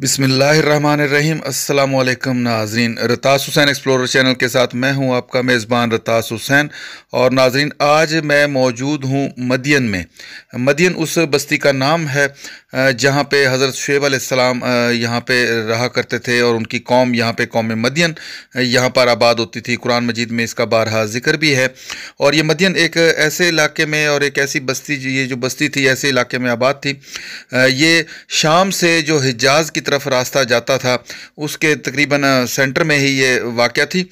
बिसमीम अल्लाम नाजरीन रतास हुसैन एक्सप्लोर चैनल के साथ मैं हूं आपका मेज़बान रतास हुसैन और नाजरीन आज मैं मौजूद हूं मदियन में मदियन उस बस्ती का नाम है जहां पे हज़रत शेब आसमाम यहां पे रहा करते थे और उनकी कौम यहां पे कौम मदियन यहां पर आबाद होती थी कुरान मजीद में इसका बारहा ज़िक्र भी है और ये मदियन एक ऐसे इलाके में और एक ऐसी बस्ती ये जो बस्ती थी ऐसे इलाके में आबाद थी ये शाम से जो हिजाज़ की तरफ रास्ता जाता था उसके तकरीबन सेंटर में ही ये वाक़ थी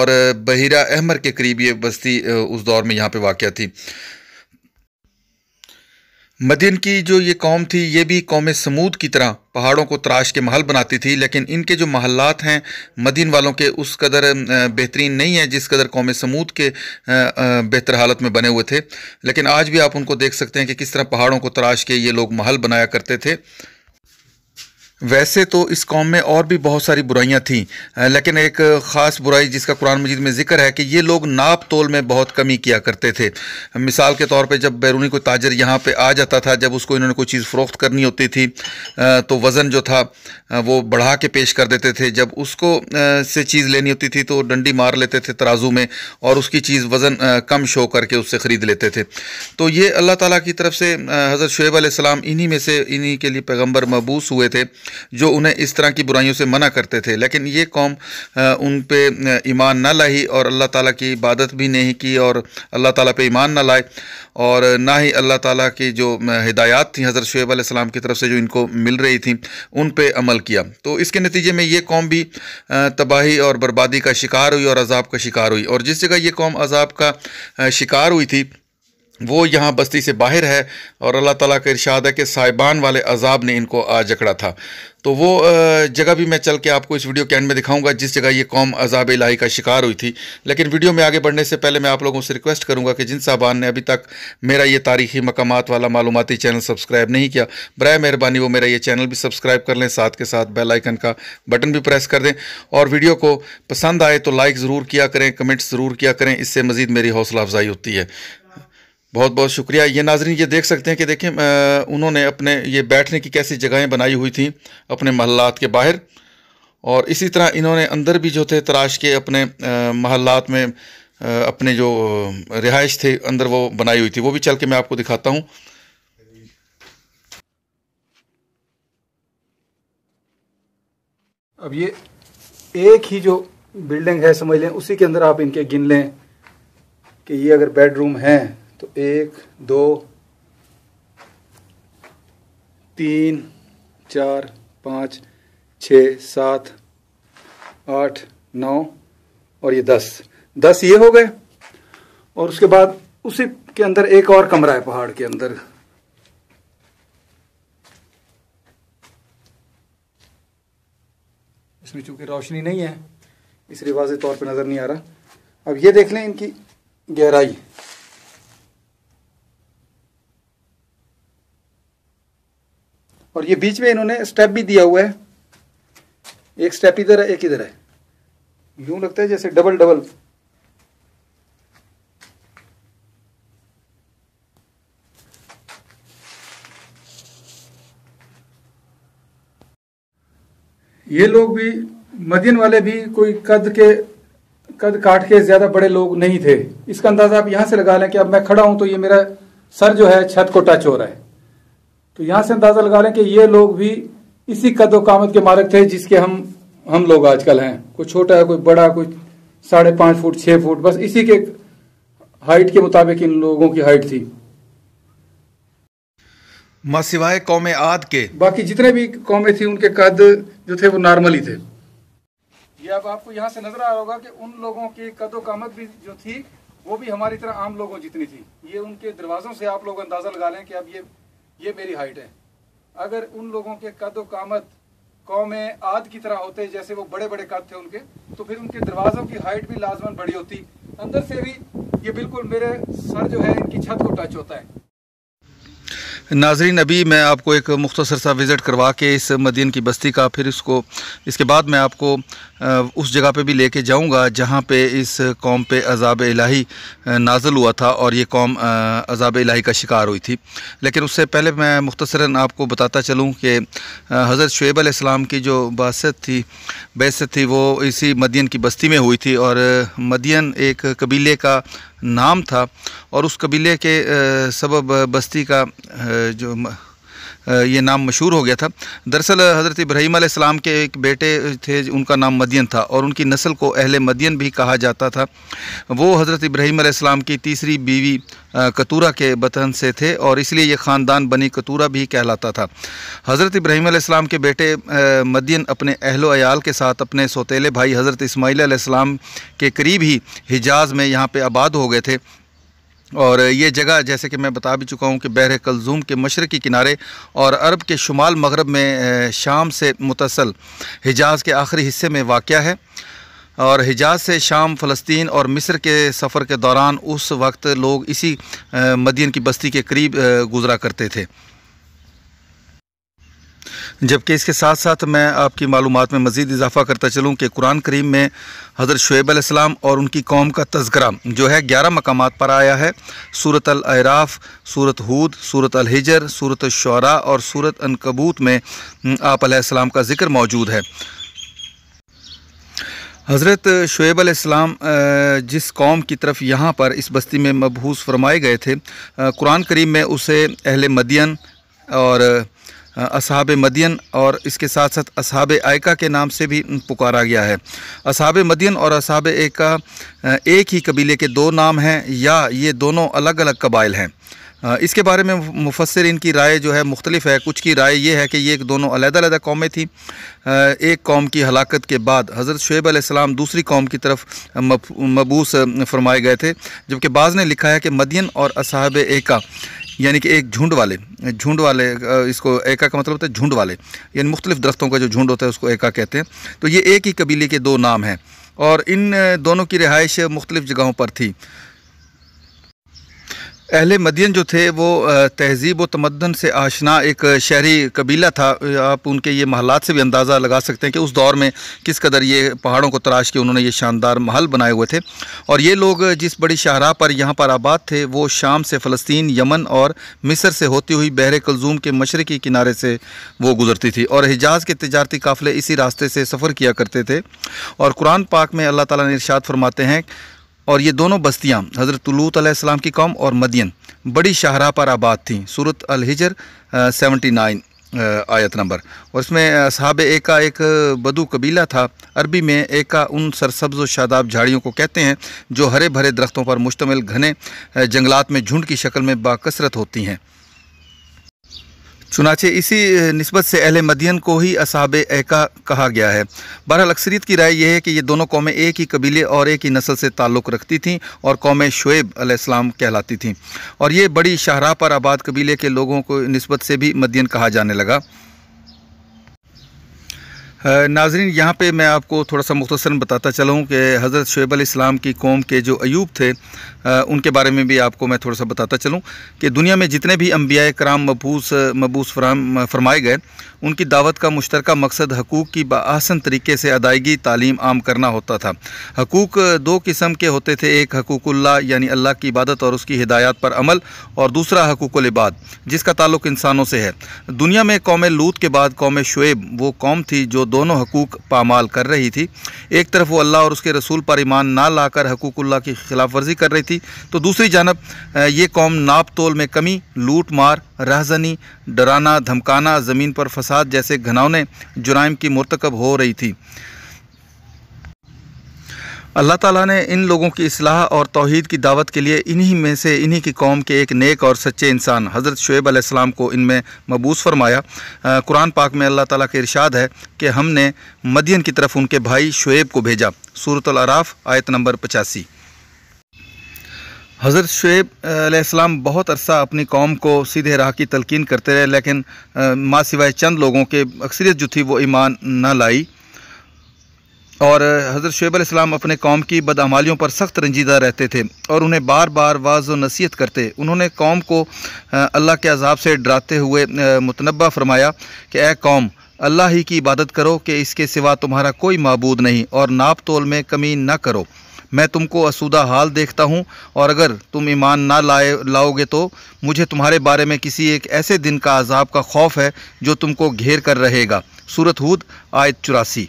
और बहिरा अहमर के करीब ये बस्ती उस दौर में यहाँ पर वाक़ थी मदीन की जो ये कौम थी ये भी कौम समूद की तरह पहाड़ों को तराश के महल बनाती थी लेकिन इनके जो महल्लात हैं मदीन वालों के उस कदर बेहतरीन नहीं है जिस कदर कौम समूद के बेहतर हालत में बने हुए थे लेकिन आज भी आप उनको देख सकते हैं कि किस तरह पहाड़ों को तराश के ये लोग महल बनाया करते थे वैसे तो इस कौम में और भी बहुत सारी बुराइयां थीं लेकिन एक ख़ास बुराई जिसका कुरान मजीद में जिक्र है कि ये लोग नाप तोल में बहुत कमी किया करते थे मिसाल के तौर पे जब बैरूनी कोई ताजर यहाँ पे आ जाता था जब उसको इन्होंने कोई चीज़ फ़रोख्त करनी होती थी तो वज़न जो था वो बढ़ा के पेश कर देते थे जब उसको से चीज़ लेनी होती थी तो डंडी मार लेते थे तराजू में और उसकी चीज़ वज़न कम शो करके उससे ख़रीद लेते थे तो ये अल्लाह ताली की तरफ से हज़रत शुएब इन्हीं में से इन्हीं के लिए पैगम्बर मबूस हुए थे जो उन्हें इस तरह की बुराइयों से मना करते थे लेकिन ये कौम उन पे ईमान ना लाई और अल्लाह ताला की इबादत भी नहीं की और अल्लाह ताला पे ईमान ना लाए और ना ही अल्लाह ताला की जो हिदायत थी हज़रत शुएब आसमाम की तरफ से जो इनको मिल रही थी उन पे अमल किया तो इसके नतीजे में ये कौम भी तबाही और बर्बादी का शिकार हुई और अजाब का शिकार हुई और जिस जगह ये कौम अजाब का शिकार हुई थी वो यहाँ बस्ती से बाहर है और अल्लाह ताला का इरशाद है कि साहिबान वाले अजाब ने इनको आ जकड़ा था तो वो जगह भी मैं चल के आपको इस वीडियो के एंड में दिखाऊंगा जिस जगह ये कौम अजाब इलाही का शिकार हुई थी लेकिन वीडियो में आगे बढ़ने से पहले मैं आप लोगों से रिक्वेस्ट करूंगा कि जिन साहबान ने अभी तक मेरा ये तारीखी मकामात वाला मालूमती चैनल सब्सक्राइब नहीं किया बर मेहरबानी वो मेरा ये चैनल भी सब्सक्राइब कर लें साथ के साथ बेल आइकन का बटन भी प्रेस कर दें और वीडियो को पसंद आए तो लाइक ज़रूर किया करें कमेंट्स ज़रूर किया करें इससे मज़ीद मेरी हौसला अफजाई होती है बहुत बहुत शुक्रिया ये नाजरीन ये देख सकते हैं कि देखें उन्होंने अपने ये बैठने की कैसी जगहें बनाई हुई थी अपने महल्लात के बाहर और इसी तरह इन्होंने अंदर भी जो थे तराश के अपने महल्लात में अपने जो रिहाइश थे अंदर वो बनाई हुई थी वो भी चल के मैं आपको दिखाता हूँ अब ये एक ही जो बिल्डिंग है समझ लें उसी के अंदर आप इनके गिन लें कि ये अगर बेडरूम हैं तो एक दो तीन चार पाँच छ सात आठ नौ और ये दस दस ये हो गए और उसके बाद उसी के अंदर एक और कमरा है पहाड़ के अंदर इसमें चूंकि रोशनी नहीं है इस रिवाजी तौर पे नज़र नहीं आ रहा अब ये देख लें इनकी गहराई और ये बीच में इन्होंने स्टेप भी दिया हुआ है एक स्टेप इधर है एक इधर है यूं लगता है जैसे डबल डबल ये लोग भी मदीन वाले भी कोई कद के कद काट के ज्यादा बड़े लोग नहीं थे इसका अंदाजा आप यहां से लगा लें कि अब मैं खड़ा हूं तो ये मेरा सर जो है छत को टच हो रहा है तो यहां से अंदाजा लगा लें कि ये लोग भी इसी कदो कामत के मालिक थे जिसके हम हम लोग आजकल हैं कोई छोटा है कोई बड़ा कोई साढ़े पांच फुट छह फुट बस इसी के हाइट के मुताबिक इन लोगों की हाइट थी सिवाय कौम आद के बाकी जितने भी कौमे थी उनके कद जो थे वो नॉर्मल ही थे ये अब आपको यहाँ से नजर आ रहा होगा कि उन लोगों की कदो कामत भी जो थी वो भी हमारी तरह आम लोगों जितनी थी ये उनके दरवाजों से आप लोग अंदाजा लगा लें कि अब ये ये मेरी हाइट है अगर उन लोगों के कद व कामत कौम आद की तरह होते जैसे वो बड़े बड़े कद थे उनके तो फिर उनके दरवाज़ों की हाइट भी लाजमन बड़ी होती अंदर से भी ये बिल्कुल मेरे सर जो है इनकी छत को टच होता है नाजरीन अभी मैं आपको एक मुख्तसर सा विज़िट करवा के इस मदीन की बस्ती का फिर इसको इसके बाद मैं आपको उस जगह पे भी लेके जाऊंगा जहाँ पे इस कौम पे अजाब इलाही नाजल हुआ था और ये कौम अजाब इलाही का शिकार हुई थी लेकिन उससे पहले मैं मुख्तसरा आपको बताता चलूँ कि हज़रत शुएब आसमाम की जो बासत थी बैसत थी वो इसी मदीन की बस्ती में हुई थी और मदीन एक कबीले का नाम था और उस कबीले के सबब बस्ती का जो ये नाम मशहूर हो गया था दरअसल हज़रत इब्राहीम के एक बेटे थे उनका नाम मदियन था और उनकी नस्ल को अहल मदियन भी कहा जाता था वो हज़रत इब्राहीम की तीसरी बीवी कतूरा के वतन से थे और इसलिए ये ख़ानदान बनी कतूरा भी कहलाता था हज़रत इब्राहीम के बेटे मदियन अपने अहल के साथ अपने सौतेले भाई हज़रत इसमाईल के करीब ही हिजाज़ में यहाँ पर आबाद हो गए थे और ये जगह जैसे कि मैं बता भी चुका हूँ कि बहर कलजूम के मशरक़ी किनारे और अरब के शुमाल मगरब में शाम से मुतसल हिजाज़ के आखिरी हिस्से में वाक़ है और हिजाज से शाम फ़लस्तीन और मिस्र के सफ़र के दौरान उस वक्त लोग इसी मदीन की बस्ती के करीब गुजरा करते थे जबकि इसके साथ साथ मैं आपकी मालूम में मज़ीद इजाफ़ा करता चलूँ कि कुरान करीम में हज़रत शुएब आसमाम और उनकी कौम का तस्करा जो है ग्यारह मकाम पर आया है सूरत अराफ़ सूरत हूद सूरत अलहिजर सूरत शरा और सूरत अनकबूत में आप का ज़िक्र मौजूद है हज़रत शुएब आसमाम जिस कौम की तरफ यहाँ पर इस बस्ती में मबहूस फरमाए गए थे कुरान करीम में उसे अहल मदियन और असहाब मदियन और इसके साथ साथ असहाब आयका के नाम से भी पुकारा गया है असहाब मदियन और असहाब एका एक ही कबीले के दो नाम हैं या ये दोनों अलग अलग कबाइल हैं इसके बारे में मुफसर इनकी राय जो है मुख्तलिफ है कुछ की राय यह है कि ये दोनों अलग-अलग कौमें थी एक कौम की हलाकत के बाद हज़रत शुब आसमाम दूसरी कौम की तरफ मबूस फरमाए गए थे जबकि बाज़ ने लिखा है कि मदियन और असहाब एका यानी कि एक झुंड वाले झुंड वाले इसको एका का मतलब होता है झुंड वाले यानी मुख्तलिफ दरख्तों का जो झुंड होता है उसको एका कहते हैं तो ये एक ही कबीले के दो नाम हैं और इन दोनों की रिहाइश मुख्तलिफ़ जगहों पर थी अहल मदियन जो थे वो तहज़ीब व तमदन से आशना एक शहरी कबीला था आप उनके ये महलात से भी अंदाज़ा लगा सकते हैं कि उस दौर में किस कदर ये पहाड़ों को तराश के उन्होंने ये शानदार महल बनाए हुए थे और ये लोग जिस बड़ी शाहरा पर यहाँ पर आबाद थे वो शाम से फ़लस्तीन यमन और मिस्र से होती हुई बहर कलजूम के मशरक़ी किनारे से वो गुज़रती थी और हिजाज़ के तजारती काफ़िले इसी रास्ते से सफ़र किया करते थे और कुरान पाक में अल्लाह ताली ने इर्शाद फरमाते हैं और ये दोनों बस्तियाँ हज़रत लूत आसमाम की कौम और मदियन बड़ी शाहरा पर आबाद थी सूरत अलहिजर सेवेंटी नाइन आयत नंबर और इसमें साहब एक का एक बदू कबीला था अरबी में एका उन सरसब्ज व शादाब झाड़ियों को कहते हैं जो हरे भरे दरख्तों पर मुश्तमिल घने जंगलात में झुंड की शक्ल में बाकसरत होती हैं चुनाचे इसी नस्बत से अहल मदियन को ही असाब एका कहा गया है बहरहाल अक्सरीत की राय यह है कि ये दोनों कौमें एक ही कबीले और एक ही नस्ल से ताल्लुक़ रखती थीं और कौमें शुएब अलैहिस्सलाम कहलाती थीं और ये बड़ी शाहरा पर आबाद कबीले के लोगों को नस्बत से भी मदियन कहा जाने लगा नाजरीन यहाँ पे मैं आपको थोड़ा सा मुख्तसर बताता चलूँ कि हज़रत शुब इस्लाम की कौम के जो अयूब थे आ, उनके बारे में भी आपको मैं थोड़ा सा बताता चलूँ कि दुनिया में जितने भी अम्बिया कराम मबूस मबूस फराम फरमाए गए उनकी दावत का मुश्तरक मकसद हकूक़ की बासन तरीके से अदायगी तालीम आम करना होता था हकूक़ दो किस्म के होते थे एक हकूक़ल्ला यानी अल्लाह की इबादत और उसकी हिदायत पर अमल और दूसरा लिबाद जिसका ताल्लुक़ इंसानों से है दुनिया में कौम लूत के बाद कौम शुएब वो कौम थी जो दोनों हकूक़ पामाल कर रही थी एक तरफ वो अल्लाह और उसके रसूल पर ईमान ना लाकर हकूकुल्ला की खिलाफ वर्जी कर रही थी तो दूसरी जानब ये कौम नाप तोल में कमी लूट मार रहजनी डराना धमकाना ज़मीन पर फसाद जैसे घनौने जुराइम की मरतकब हो रही थी अल्लाह ताला ने इन लोगों की असलाह और तोहद की दावत के लिए इन्हीं में से इन्हीं की कौम के एक नेक और सच्चे इंसान हज़रत शुएब आसमाम को इनमें मबूस फरमाया कुरान पाक में अल्लाह ताला के इरशाद है कि हमने मदियन की तरफ उनके भाई शुएब को भेजा सूरत आराफ़ आयत नंबर पचासी हज़रत शुएब आसमाम बहुत अरसा अपनी कौम को सीधे राह की तलकिन करते रहे लेकिन माँ सिवाय चंद लोगों के अक्सरियत जो थी वो ईमान न लाई और हज़रत शुब इस्लाम अपने कौम की बदामालियों पर सख्त रंजीदा रहते थे और उन्हें बार बार वाज नसीहत करते उन्होंने कौम को अल्लाह के अजाब से डराते हुए मुतनबा फरमाया कि ए कौम अल्लाह ही की इबादत करो कि इसके सिवा तुम्हारा कोई मबूद नहीं और नाप तोल में कमी ना करो मैं तुमको असूदा हाल देखता हूँ और अगर तुम ईमान ना लाए लाओगे तो मुझे तुम्हारे बारे में किसी एक ऐसे दिन का अजाब का खौफ है जो तुमको घेर कर रहेगा सूरत हूद आयत चुरासी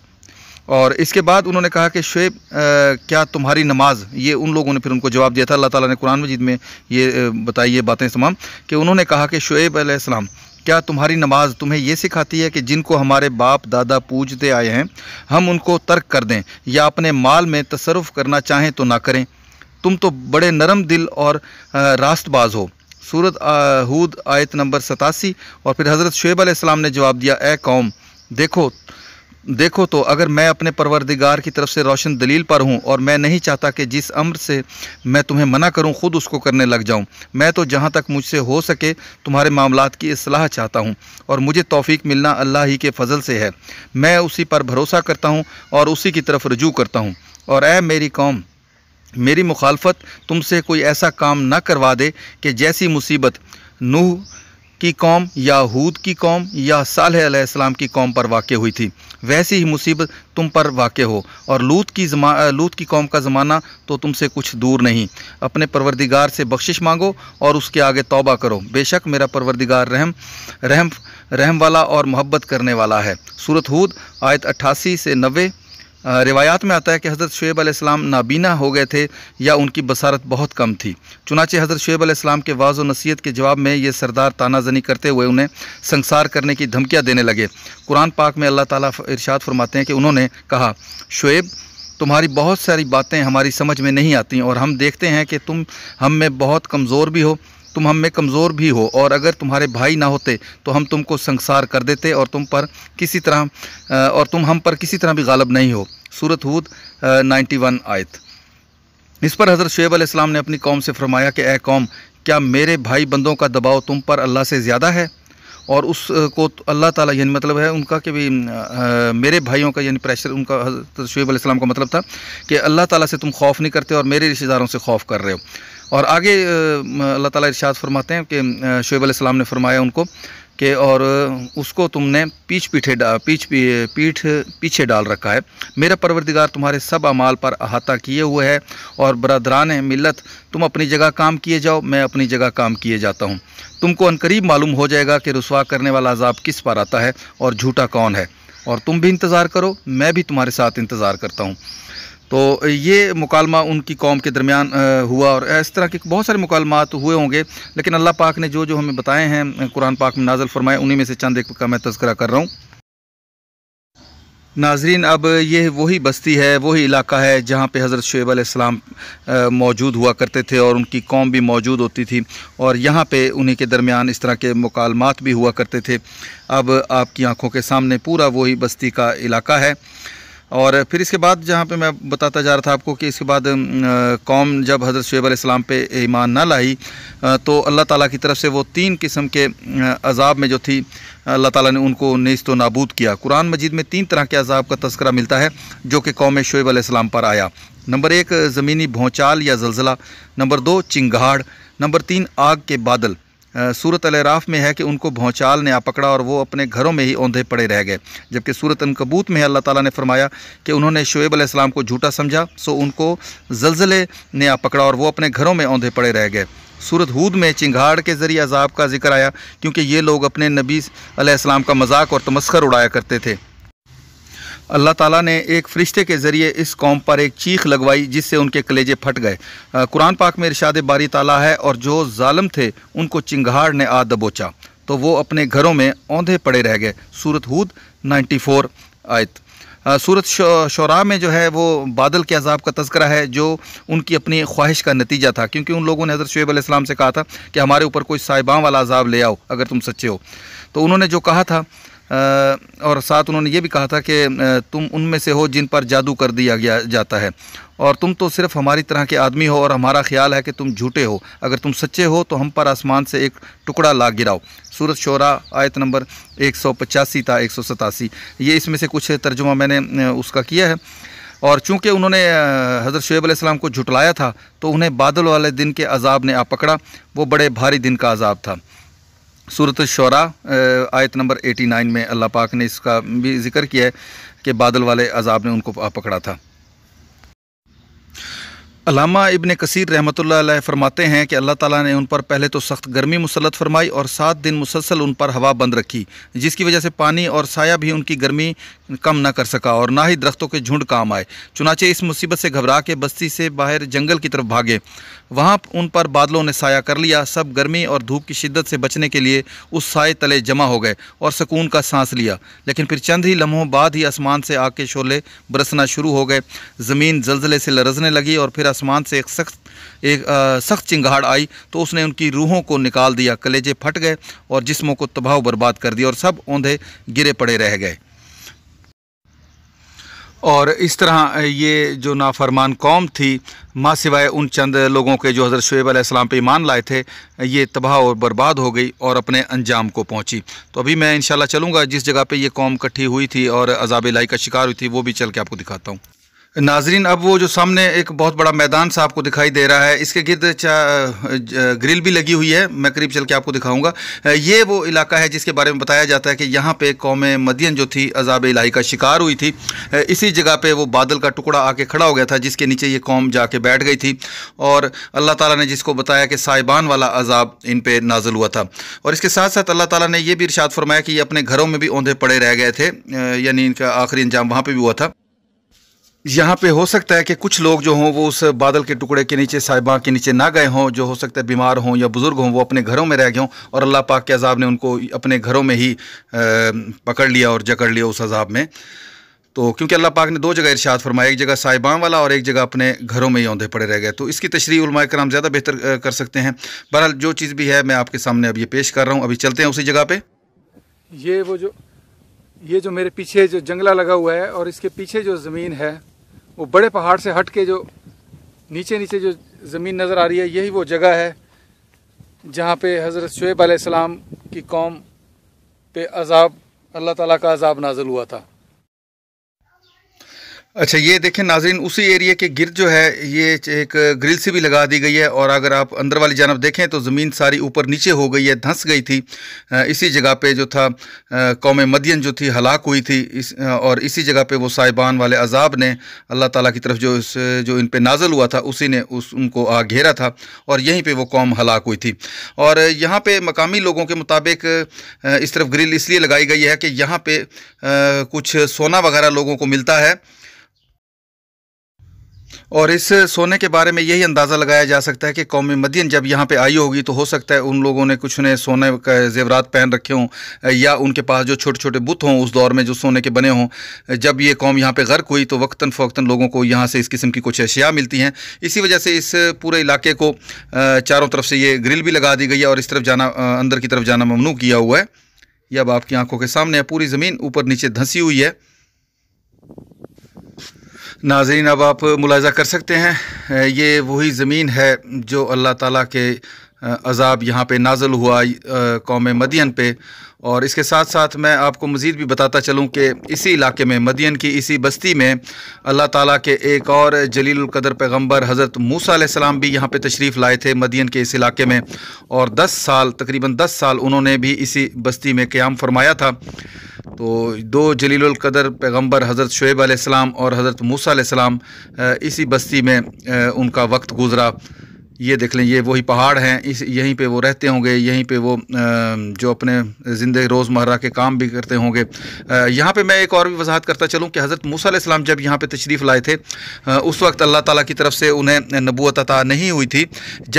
और इसके बाद उन्होंने कहा कि शुएब क्या तुम्हारी नमाज ये उन लोगों ने फिर उनको जवाब दिया था अल्लाह ताला ने कुरान मजीद में ये बताई ये बातें तमाम कि उन्होंने कहा कि शुएब अलैहिस्सलाम क्या तुम्हारी नमाज तुम्हें ये सिखाती है कि जिनको हमारे बाप दादा पूजते आए हैं हम उनको तर्क कर दें या अपने माल में तसरफ करना चाहें तो ना करें तुम तो बड़े नरम दिल और रास्तबाज हो सूरत हूद आयत नंबर सतासी और फिर हज़रत शुएब अलैहिस्सलाम ने जवाब दिया ए कौम देखो देखो तो अगर मैं अपने परवरदिगार की तरफ से रोशन दलील पर हूँ और मैं नहीं चाहता कि जिस अम्र से मैं तुम्हें मना करूँ ख़ुद उसको करने लग जाऊँ मैं तो जहाँ तक मुझसे हो सके तुम्हारे मामला की असलाह चाहता हूँ और मुझे तोफ़ी मिलना अल्लाह ही के फ़जल से है मैं उसी पर भरोसा करता हूँ और उसी की तरफ रजू करता हूँ और ए मेरी कौम मेरी मुखालफत तुमसे कोई ऐसा काम ना करवा दे कि जैसी मुसीबत नूह की कौम या हूद की कौम या साल सालम की कौम पर वाक़ हुई थी वैसी ही मुसीबत तुम पर वाक़ हो और लूत की लूत की कौम का ज़माना तो तुमसे कुछ दूर नहीं अपने परवरदिगार से बख्शिश मांगो और उसके आगे तौबा करो बेशक मेरा परवरदिगार रहम रहम रहम वाला और मोहब्बत करने वाला है सूरत हूद आयत अट्ठासी से नबे रिवायात में आता है कि हज़रत शुएब अलैहिस्सलाम नाबीना हो गए थे या उनकी बसारत बहुत कम थी चुनाचे हज़रत शुएब अलैहिस्सलाम के वाज़ नसीहत के जवाब में ये सरदार तानाजनी करते हुए उन्हें संसार करने की धमकियाँ देने लगे कुरान पाक में अल्लाह ताला इरशाद फरमाते हैं कि उन्होंने कहा शुएब तुम्हारी बहुत सारी बातें हमारी समझ में नहीं आती और हम देखते हैं कि तुम हम में बहुत कमज़ोर भी हो तुम हम में कमज़ोर भी हो और अगर तुम्हारे भाई ना होते तो हम तुमको संसार कर देते और तुम पर किसी तरह और तुम हम पर किसी तरह भी गालब नहीं हो सूरत हूद नाइन्टी वन आयत इस पर हज़रत शुएब ने अपनी कौम से फरमाया कि ए कौम क्या मेरे भाई बंदों का दबाव तुम पर अल्लाह से ज़्यादा है और उसको तो अल्लाह ताला यानी मतलब है उनका कि भी मेरे भाइयों का यानी प्रेशर उनका शुब आसमाम का मतलब था कि अल्लाह ताला से तुम खौफ नहीं करते और मेरे रिश्तेदारों से खौफ कर रहे हो और आगे अल्लाह ताला इरशाद फरमाते हैं कि शुब आसमाम ने फरमाया उनको के और उसको तुमने पीछ डा पीछ पीठ पीछे डाल रखा है मेरा परवरदिगार तुम्हारे सब अमाल पर अहाता किए हुए है और बरदरान मिलत तुम अपनी जगह काम किए जाओ मैं अपनी जगह काम किए जाता हूँ तुमको अनकरीब मालूम हो जाएगा कि रसवा करने वाला अजाब किस पर आता है और झूठा कौन है और तुम भी इंतज़ार करो मैं भी तुम्हारे साथ इंतज़ार करता हूँ तो ये मुकालमा उनकी कौम के दरमियान हुआ और इस तरह के बहुत सारे मुकालमात तो हुए होंगे लेकिन अल्लाह पाक ने जो जो हमें बताए हैं कुरान पाक में नाजल फरमाए उन्हीं में से चंद एक का मैं तस्करा कर रहा हूँ नाजरीन अब ये वही बस्ती है वही इलाका है जहाँ पे हज़रत शुब अलैहिस्सलाम मौजूद हुआ करते थे और उनकी कौम भी मौजूद होती थी और यहाँ पे उन्हीं के दरमियान इस तरह के मकालमात भी हुआ करते थे अब आपकी आंखों के सामने पूरा वही बस्ती का इलाका है और फिर इसके बाद जहाँ पे मैं बताता जा रहा था आपको कि इसके बाद कौम जब हज़रत शुब इस्लाम पे ईमान ना लाई तो अल्लाह ताला की तरफ से वो तीन किस्म के अजाब में जो थी अल्लाह ताला ने उनको नेस्त व नाबूद किया कुरान मजीद में तीन तरह के अजाब का तस्करा मिलता है जो कि कौम शुब इस्लाम पर आया नंबर एक ज़मीनी भौचाल या जलजिला नंबर दो चिंगाड़ नंबर तीन आग के बादल सूरत अलराफ में है कि उनको भौचाल ने आ पकड़ा और वो अपने घरों में ही औंधे पड़े रह गए जबकि सूरत अनकबूत में अल्लाह ताला ने फरमाया कि उन्होंने शुएब अलैहिस्सलाम को झूठा समझा सो उनको जलजले ने आ पकड़ा और वो अपने घरों में औंधे पड़े रह गए सूरत हूद में चिंगाड़ के ज़रिए अजाब का जिक्र आया क्योंकि ये लोग अपने नबी अलैहिस्सलाम का मजाक और तमस्कर उड़ाया करते थे अल्लाह ताला ने एक फ़रिश्ते के ज़रिए इस कौम पर एक चीख लगवाई जिससे उनके कलेजे फट गए कुरान पाक में इरशाद बारी ताला है और जो ालम थे उनको चिंगाड़ ने आ दबोचा तो वो अपने घरों में औंधे पड़े रह गए सूरत हूद 94 आयत सूरत शरा में जो है वो बादल के अजाब का तस्करा है जो उनकी अपनी ख्वाहिश का नतीजा था क्योंकि उन लोगों ने हज़रत शुब से कहा था कि हमारे ऊपर कोई साहिबां वाला अजाब ले आओ अगर तुम सच्चे हो तो उन्होंने जो कहा था और साथ उन्होंने ये भी कहा था कि तुम उनमें से हो जिन पर जादू कर दिया गया जाता है और तुम तो सिर्फ हमारी तरह के आदमी हो और हमारा ख्याल है कि तुम झूठे हो अगर तुम सच्चे हो तो हम पर आसमान से एक टुकड़ा ला गिराओ सूरत शोरा आयत नंबर एक सौ पचासी था एक सौ सतासी ये इसमें से कुछ तर्जुमा मैंने उसका किया है और चूंकि उन्होंने हज़रत शुएब अलैहिस्सलाम को झुटलाया था तो उन्हें बादल वाले दिन के अजाब ने आ पकड़ा वो बड़े भारी दिन का अजाब था सूरत शरा आयत नंबर 89 में अल्लाह पाक ने इसका भी जिक्र किया है कि बादल वाले अजाब ने उनको पकड़ा था अलामा इबन कसीर रहमत फरमाते हैं कि अल्लाह ताला ने उन पर पहले तो सख्त गर्मी मुसलत फरमाई और सात दिन मुसलसल उन पर हवा बंद रखी जिसकी वजह से पानी और साया भी उनकी गर्मी कम ना कर सका और ना ही दरख्तों के झुंड काम आए चुनाचे इस मुसीबत से घबरा के बस्ती से बाहर जंगल की तरफ भागे वहाँ उन पर बादलों ने साया कर लिया सब गर्मी और धूप की शिद्दत से बचने के लिए उस साय तले जमा हो गए और सुकून का सांस लिया लेकिन फिर चंद ही लम्हों बाद ही आसमान से आग के शोले बरसना शुरू हो गए ज़मीन जलजले से लरजने लगी और फिर आसमान से एक सख्त एक सख्त चिंगाड़ आई तो उसने उनकी रूहों को निकाल दिया कलेजे फट गए और जिस्मों को तबाह बर्बाद कर दिया और सब औंधे गिरे पड़े रह गए और इस तरह ये जो नाफरमान कौम थी माँ सिवाय उन चंद लोगों के जो हज़रत शुएब आसमाम पर ईमान लाए थे ये तबाह और बर्बाद हो गई और अपने अंजाम को पहुँची तो अभी मैं इन चलूँगा जिस जगह पर यह कौम इकट्ठी हुई थी और अजाब लाई का शिकार हुई थी वो भी चल के आपको दिखाता हूँ नाजरीन अब वो जो सामने एक बहुत बड़ा मैदान सा आपको दिखाई दे रहा है इसके गिरद ग्रिल भी लगी हुई है मैं करीब चल के आपको दिखाऊंगा ये वो इलाका है जिसके बारे में बताया जाता है कि यहाँ पे कौम मदियन जो थी अजाब इलाही का शिकार हुई थी इसी जगह पे वो बादल का टुकड़ा आके खड़ा हो गया था जिसके नीचे ये कौम जाके बैठ गई थी और अल्लाह ताली ने जिसको बताया कि साहिबान वाला अजाब इन पर नाजल हुआ था और इसके साथ साथ अल्लाह तला ने यह भी इर्शाद फरमाया कि ये अपने घरों में भी औंधे पड़े रह गए थे यानी इनका आखिरी अंजाम वहाँ पर भी हुआ था यहाँ पे हो सकता है कि कुछ लोग जो हों वो उस बादल के टुकड़े के नीचे साहिबा के नीचे ना गए हों जो हो सकता है बीमार हों या बुज़ुर्ग हों वो अपने घरों में रह गए हों और अल्लाह पाक के अजाब ने उनको अपने घरों में ही पकड़ लिया और जकड़ लिया उस अजाब में तो क्योंकि अल्लाह पाक ने दो जगह इरशाद फरमाया एक जगह साहिबान वाला और एक जगह अपने घरों में ही औंधे पड़े रह गए तो इसकी तशरी कराम ज़्यादा बेहतर कर सकते हैं बहरहाल जो चीज़ भी है मैं आपके सामने अब ये पेश कर रहा हूँ अभी चलते हैं उसी जगह पर ये वो जो ये जो मेरे पीछे जो जंगला लगा हुआ है और इसके पीछे जो ज़मीन है वो बड़े पहाड़ से हट के जो नीचे नीचे जो ज़मीन नज़र आ रही है यही वो जगह है जहाँ पे हज़रत शुब आसमाम की कौम पे अजाब अल्लाह ताला का अजाब नाजल हुआ था अच्छा ये देखें नाजरीन उसी एरिया के गिर जो है ये एक ग्रिल से भी लगा दी गई है और अगर आप अंदर वाली जानब देखें तो ज़मीन सारी ऊपर नीचे हो गई है धंस गई थी इसी जगह पे जो था कौम मदियन जो थी हलाक हुई थी इस और इसी जगह पे वो साइबान वाले अजाब ने अल्लाह ताला की तरफ जो इस जो इन पर नाजल हुआ था उसी ने उस उनको आ घेरा था और यहीं पर वो कौम हलाक हुई थी और यहाँ पर मकामी लोगों के मुताबिक इस तरफ ग्रिल इसलिए लगाई गई है कि यहाँ पर कुछ सोना वगैरह लोगों को मिलता है और इस सोने के बारे में यही अंदाज़ा लगाया जा सकता है कि कौमी मदियन जब यहाँ पे आई होगी तो हो सकता है उन लोगों ने कुछ ने सोने का जेवरात पहन रखे हों या उनके पास जो छोटे छोटे बुत हों उस दौर में जो सोने के बने हों जब ये कौम यहाँ पे गर्क हुई तो वक्ता फ़ौकता लोगों को यहाँ से इस किस्म की कुछ अशिया मिलती हैं इसी वजह से इस पूरे इलाके को चारों तरफ से ये ग्रिल भी लगा दी गई है और इस तरफ जाना अंदर की तरफ जाना ममनू किया हुआ है यह अब आपकी आंखों के सामने पूरी ज़मीन ऊपर नीचे धंसी हुई है नाजरीन अब आप मुलायजा कर सकते हैं ये वही ज़मीन है जो अल्लाह ताला के अजाब यहाँ पे नाजल हुआ कौम मदियन पे और इसके साथ साथ मैं आपको मज़ीद भी बताता चलूँ कि इसी इलाके में मदियन की इसी बस्ती में अल्लाह ताला के एक और जलीलकदर पैगम्बर हज़रत मूसा सलाम भी यहाँ पे तशरीफ़ लाए थे मदियन के इस इलाके में और 10 साल तकरीबन 10 साल उन्होंने भी इसी बस्ती में क़्याम फरमाया था तो दो जलील कदर पैगम्बर हज़रत शुएब आसमाम और हज़रत मूसा सलाम इसी बस्ती में उनका वक्त गुज़रा ये देख लें ये वही पहाड़ हैं इस यहीं पे वो रहते होंगे यहीं पे वो जो अपने ज़िंदे रोज़मर्रा के काम भी करते होंगे यहाँ पे मैं एक और भी वजाहत करता चलूँ कि हज़रत मूसा जब यहाँ पे तशरीफ़ लाए थे उस वक्त अल्लाह ताला की तरफ से उन्हें नबूत अता नहीं हुई थी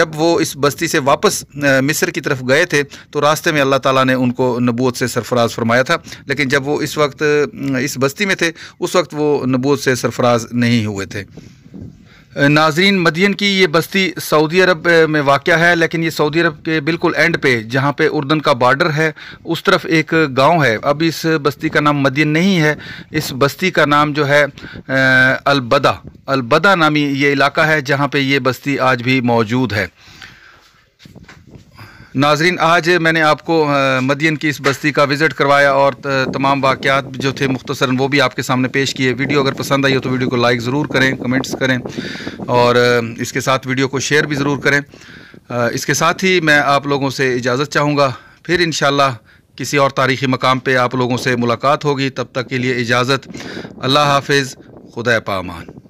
जब वो इस बस्ती से वापस मिस्र की तरफ गए थे तो रास्ते में अल्लाह तला ने उनको नबूत से सरफराज फरमाया था लेकिन जब वो इस वक्त इस बस्ती में थे उस वक्त वो नबूत से सरफराज नहीं हुए थे नाजरीन मदियन की ये बस्ती सऊदी अरब में वाक़ है लेकिन ये सऊदी अरब के बिल्कुल एंड पे जहाँ पे उर्दन का बॉर्डर है उस तरफ एक गांव है अब इस बस्ती का नाम मदियन नहीं है इस बस्ती का नाम जो है अलबदा अलबदा नामी ये इलाका है जहाँ पे ये बस्ती आज भी मौजूद है नाजरीन आज मैंने आपको मदियन की इस बस्ती का विज़िट करवाया और तमाम वाक़ात जो थे मुख्तर वो भी आपके सामने पेश किए वीडियो अगर पसंद आई हो तो वीडियो को लाइक ज़रूर करें कमेंट्स करें और इसके साथ वीडियो को शेयर भी ज़रूर करें इसके साथ ही मैं आप लोगों से इजाज़त चाहूँगा फिर इन किसी और तारीख़ी मकाम पर आप लोगों से मुलाकात होगी तब तक के लिए इजाज़त अल्लाह हाफिज़ खुदा पामान